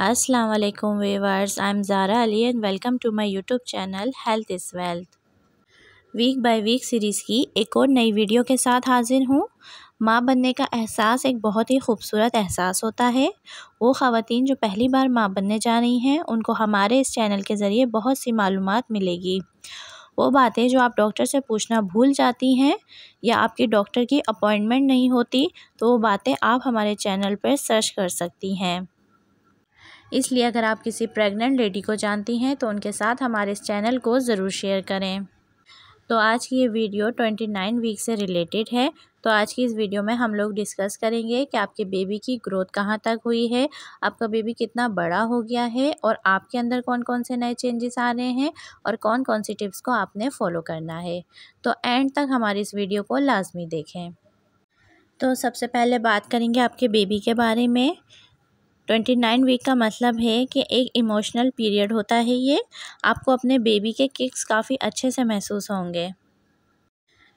अस्सलाम वालेकुम viewers I am Zara Ali and welcome to my YouTube channel health is wealth week by week series की एक और नई वीडियो के साथ हाजिर हूँ माँ बनने का एहसास एक बहुत ही खूबसूरत एहसास होता है वो ख़वातीन जो पहली बार माँ बनने जा रही हैं उनको हमारे इस चैनल के ज़रिए बहुत सी मालूम मिलेगी वो बातें जो आप डॉक्टर से पूछना भूल जाती हैं या आपकी डॉक्टर की अपॉइंटमेंट नहीं होती तो वो बातें आप हमारे चैनल पर सर्च कर सकती हैं इसलिए अगर आप किसी प्रेग्नेंट लेडी को जानती हैं तो उनके साथ हमारे इस चैनल को ज़रूर शेयर करें तो आज की ये वीडियो 29 वीक से रिलेटेड है तो आज की इस वीडियो में हम लोग डिस्कस करेंगे कि आपके बेबी की ग्रोथ कहाँ तक हुई है आपका बेबी कितना बड़ा हो गया है और आपके अंदर कौन कौन से नए चेंजेस आ रहे हैं और कौन कौन सी टिप्स को आपने फॉलो करना है तो एंड तक हमारी इस वीडियो को लाजमी देखें तो सबसे पहले बात करेंगे आपके बेबी के बारे में ट्वेंटी नाइन वीक का मतलब है कि एक इमोशनल पीरियड होता है ये आपको अपने बेबी के किक्स काफ़ी अच्छे से महसूस होंगे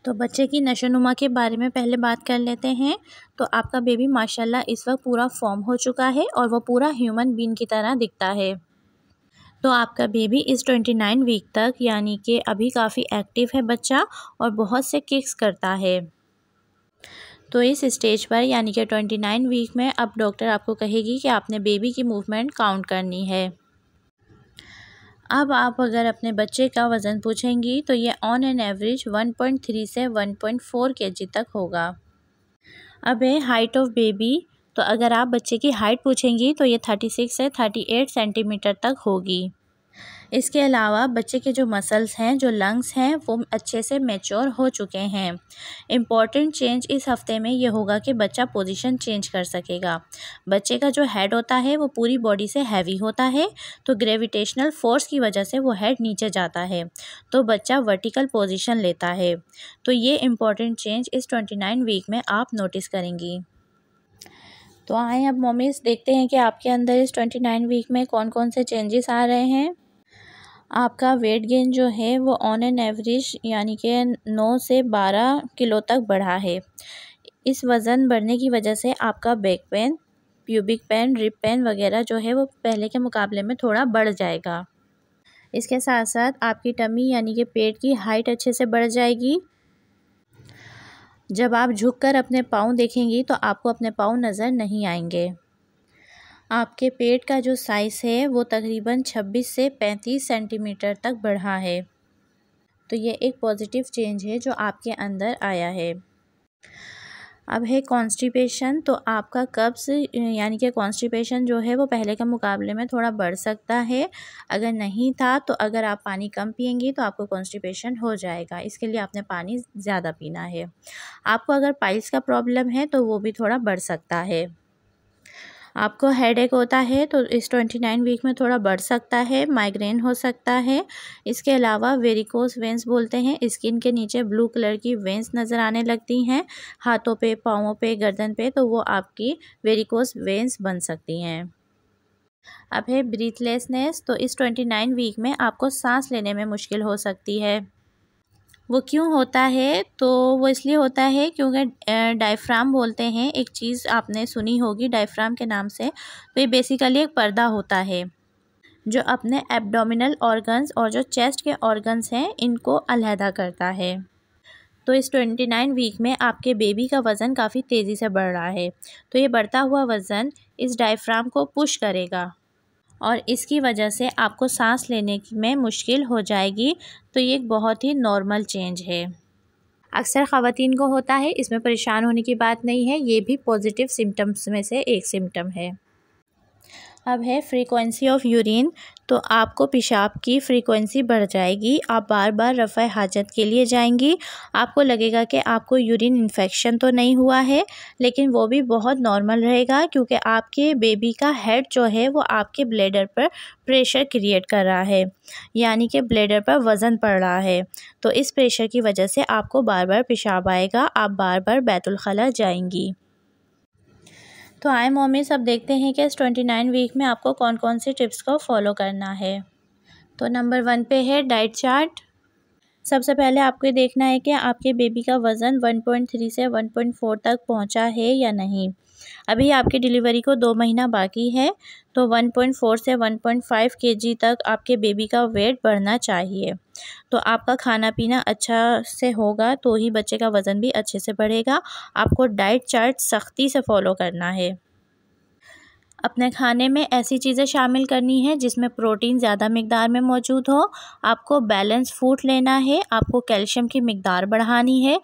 तो बच्चे की नशोनुमा के बारे में पहले बात कर लेते हैं तो आपका बेबी माशाल्लाह इस वक्त पूरा फॉर्म हो चुका है और वो पूरा ह्यूमन बीन की तरह दिखता है तो आपका बेबी इस ट्वेंटी नाइन वीक तक यानी कि अभी काफ़ी एक्टिव है बच्चा और बहुत से किक्स करता है तो इस स्टेज पर यानी कि ट्वेंटी नाइन वीक में अब डॉक्टर आपको कहेगी कि आपने बेबी की मूवमेंट काउंट करनी है अब आप अगर अपने बच्चे का वज़न पूछेंगी तो ये ऑन एन एवरेज 1.3 से 1.4 पॉइंट तक होगा अब है हाइट ऑफ बेबी तो अगर आप बच्चे की हाइट पूछेंगी तो ये 36 से 38 सेंटीमीटर तक होगी इसके अलावा बच्चे के जो मसल्स हैं जो लंग्स हैं वो अच्छे से मेच्योर हो चुके हैं इम्पॉर्टेंट चेंज इस हफ्ते में ये होगा कि बच्चा पोजीशन चेंज कर सकेगा बच्चे का जो हेड होता है वो पूरी बॉडी से हैवी होता है तो ग्रेविटेशनल फोर्स की वजह से वो हेड नीचे जाता है तो बच्चा वर्टिकल पोजिशन लेता है तो ये इम्पॉर्टेंट चेंज इस ट्वेंटी नाइन वीक में आप नोटिस करेंगी तो आए अब मोमीज़ देखते हैं कि आपके अंदर इस ट्वेंटी नाइन वीक में कौन कौन से चेंजेस आ रहे हैं आपका वेट गेन जो है वो ऑन एन एवरेज यानी कि नौ से बारह किलो तक बढ़ा है इस वज़न बढ़ने की वजह से आपका back pain pubic pain rib pain वगैरह जो है वो पहले के मुकाबले में थोड़ा बढ़ जाएगा इसके साथ साथ आपकी टमी यानी कि पेट की हाइट अच्छे से बढ़ जाएगी जब आप झुककर अपने पाँव देखेंगी तो आपको अपने पाँव नज़र नहीं आएंगे आपके पेट का जो साइज़ है वो तकरीबन 26 से 35 सेंटीमीटर तक बढ़ा है तो ये एक पॉजिटिव चेंज है जो आपके अंदर आया है अब है कॉन्स्टिपेशन तो आपका कब्ज़ यानी कि कॉन्स्टिपेशन जो है वो पहले के मुकाबले में थोड़ा बढ़ सकता है अगर नहीं था तो अगर आप पानी कम पियेंगी तो आपको कॉन्स्टिपेशन हो जाएगा इसके लिए आपने पानी ज़्यादा पीना है आपको अगर पाइल्स का प्रॉब्लम है तो वो भी थोड़ा बढ़ सकता है आपको हेडेक होता है तो इस ट्वेंटी नाइन वीक में थोड़ा बढ़ सकता है माइग्रेन हो सकता है इसके अलावा वेरिकोस वेंस बोलते हैं स्किन के नीचे ब्लू कलर की वेंस नज़र आने लगती हैं हाथों पे पाँवों पे गर्दन पे तो वो आपकी वेरिकोस वेंस बन सकती हैं अब है ब्रीथलेसनेस तो इस ट्वेंटी नाइन वीक में आपको सांस लेने में मुश्किल हो सकती है वो क्यों होता है तो वो इसलिए होता है क्योंकि डायफ्राम बोलते हैं एक चीज़ आपने सुनी होगी डायफ्राम के नाम से तो ये बेसिकली एक पर्दा होता है जो अपने एब्डोमिनल ऑर्गन्स और जो चेस्ट के ऑर्गन्स हैं इनको अलहदा करता है तो इस ट्वेंटी नाइन वीक में आपके बेबी का वज़न काफ़ी तेज़ी से बढ़ रहा है तो ये बढ़ता हुआ वज़न इस डायफ्राम को पुश करेगा और इसकी वजह से आपको सांस लेने में मुश्किल हो जाएगी तो ये एक बहुत ही नॉर्मल चेंज है अक्सर ख़वान को होता है इसमें परेशान होने की बात नहीं है ये भी पॉजिटिव सिम्टम्स में से एक सिम्टम है अब है फ्रीक्वेंसी ऑफ यूरिन तो आपको पेशाब की फ्रीक्वेंसी बढ़ जाएगी आप बार बार रफ़ा हाजत के लिए जाएंगी आपको लगेगा कि आपको यूरिन इन्फेक्शन तो नहीं हुआ है लेकिन वो भी बहुत नॉर्मल रहेगा क्योंकि आपके बेबी का हेड जो है वो आपके ब्लेडर पर प्रेशर क्रिएट कर रहा है यानी कि ब्लेडर पर वज़न पड़ रहा है तो इस प्रेशर की वजह से आपको बार बार पेशाब आएगा आप बार बार बैतुलखला जाएंगी तो आए मोमिस अब देखते हैं कि इस ट्वेंटी नाइन वीक में आपको कौन कौन सी टिप्स को फॉलो करना है तो नंबर वन पे है डाइट चार्ट सबसे पहले आपको ये देखना है कि आपके बेबी का वज़न 1.3 से 1.4 तक पहुंचा है या नहीं अभी आपकी डिलीवरी को दो महीना बाकी है तो 1.4 से 1.5 केजी तक आपके बेबी का वेट बढ़ना चाहिए तो आपका खाना पीना अच्छा से होगा तो ही बच्चे का वज़न भी अच्छे से बढ़ेगा आपको डाइट चार्ट सख्ती से फॉलो करना है अपने खाने में ऐसी चीज़ें शामिल करनी है जिसमें प्रोटीन ज़्यादा मकदार में मौजूद हो आपको बैलेंस फूड लेना है आपको कैल्शियम की मकदार बढ़ानी है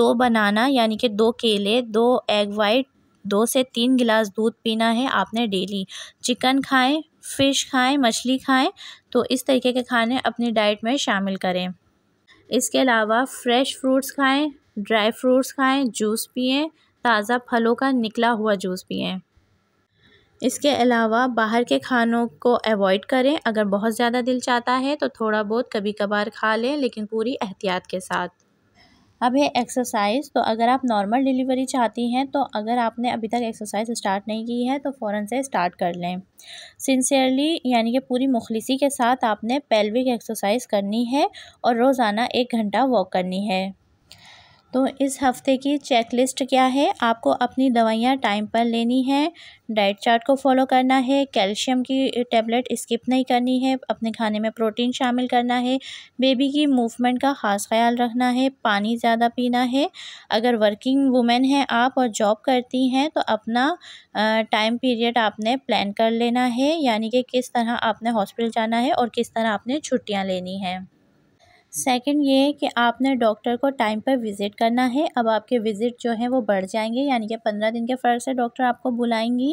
दो बनाना यानी कि दो केले दो एग वाइट दो से तीन गिलास दूध पीना है आपने डेली चिकन खाएं फ़िश खाएं मछली खाएं तो इस तरीके के खाने अपनी डाइट में शामिल करें इसके अलावा फ्रेश फ्रूट्स खाएं ड्राई फ्रूट्स खाएं जूस पिएं ताज़ा फलों का निकला हुआ जूस पिएं इसके अलावा बाहर के खानों को अवॉइड करें अगर बहुत ज़्यादा दिल चाहता है तो थोड़ा बहुत कभी कभार खा लें लेकिन पूरी एहतियात के साथ अब है एक्सरसाइज तो अगर आप नॉर्मल डिलीवरी चाहती हैं तो अगर आपने अभी तक एक्सरसाइज स्टार्ट नहीं की है तो फ़ौर से स्टार्ट कर लें सिंसियरली यानी कि पूरी मुखलसी के साथ आपने पेल्विक एक्सरसाइज करनी है और रोज़ाना एक घंटा वॉक करनी है तो इस हफ्ते की चेकलिस्ट क्या है आपको अपनी दवाइयाँ टाइम पर लेनी है डाइट चार्ट को फॉलो करना है कैल्शियम की टेबलेट स्किप नहीं करनी है अपने खाने में प्रोटीन शामिल करना है बेबी की मूवमेंट का ख़ास ख्याल रखना है पानी ज़्यादा पीना है अगर वर्किंग वुमेन हैं आप और जॉब करती हैं तो अपना टाइम पीरियड आपने प्लान कर लेना है यानी कि किस तरह आपने हॉस्पिटल जाना है और किस तरह आपने छुट्टियाँ लेनी हैं सेकंड ये है कि आपने डॉक्टर को टाइम पर विज़िट करना है अब आपके विज़िट जो हैं वो बढ़ जाएंगे यानी कि पंद्रह दिन के फ़र्क से डॉक्टर आपको बुलाएंगी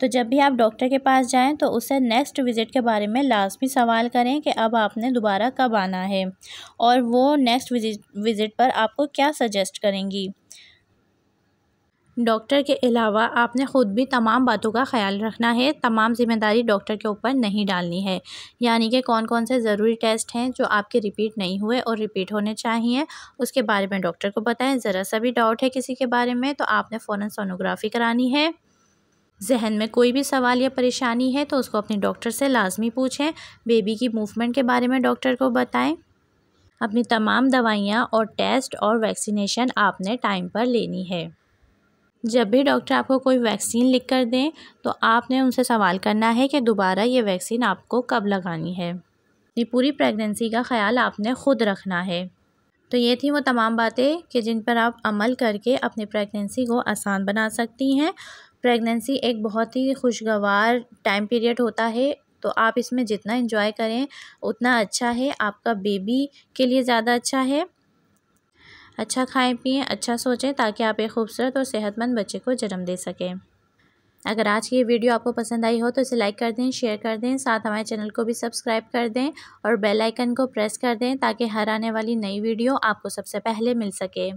तो जब भी आप डॉक्टर के पास जाएं तो उसे नेक्स्ट विज़िट के बारे में लाजमी सवाल करें कि अब आपने दोबारा कब आना है और वो नेक्स्ट विज़िट विज़िट पर आपको क्या सजेस्ट करेंगी डॉक्टर के अलावा आपने ख़ुद भी तमाम बातों का ख्याल रखना है तमाम ज़िम्मेदारी डॉक्टर के ऊपर नहीं डालनी है यानी कि कौन कौन से ज़रूरी टेस्ट हैं जो आपके रिपीट नहीं हुए और रिपीट होने चाहिए उसके बारे में डॉक्टर को बताएं ज़रा सा भी डाउट है किसी के बारे में तो आपने फ़ौर सोनोग्राफ़ी करानी है जहन में कोई भी सवाल या परेशानी है तो उसको अपने डॉक्टर से लाजमी पूछें बेबी की मूवमेंट के बारे में डॉक्टर को बताएँ अपनी तमाम दवाइयाँ और टेस्ट और वैक्सीनेशन आपने टाइम पर लेनी है जब भी डॉक्टर आपको कोई वैक्सीन लिख कर दें तो आपने उनसे सवाल करना है कि दोबारा ये वैक्सीन आपको कब लगानी है ये पूरी प्रेगनेंसी का ख्याल आपने ख़ुद रखना है तो ये थी वो तमाम बातें कि जिन पर आप अमल करके अपनी प्रेगनेंसी को आसान बना सकती हैं प्रेगनेंसी एक बहुत ही खुशगवार टाइम पीरियड होता है तो आप इसमें जितना इन्जॉय करें उतना अच्छा है आपका बेबी के लिए ज़्यादा अच्छा है अच्छा खाएं पिएं अच्छा सोचें ताकि आप एक खूबसूरत और सेहतमंद बच्चे को जन्म दे सकें अगर आज की वीडियो आपको पसंद आई हो तो इसे लाइक कर दें शेयर कर दें साथ हमारे चैनल को भी सब्सक्राइब कर दें और बेल आइकन को प्रेस कर दें ताकि हर आने वाली नई वीडियो आपको सबसे पहले मिल सके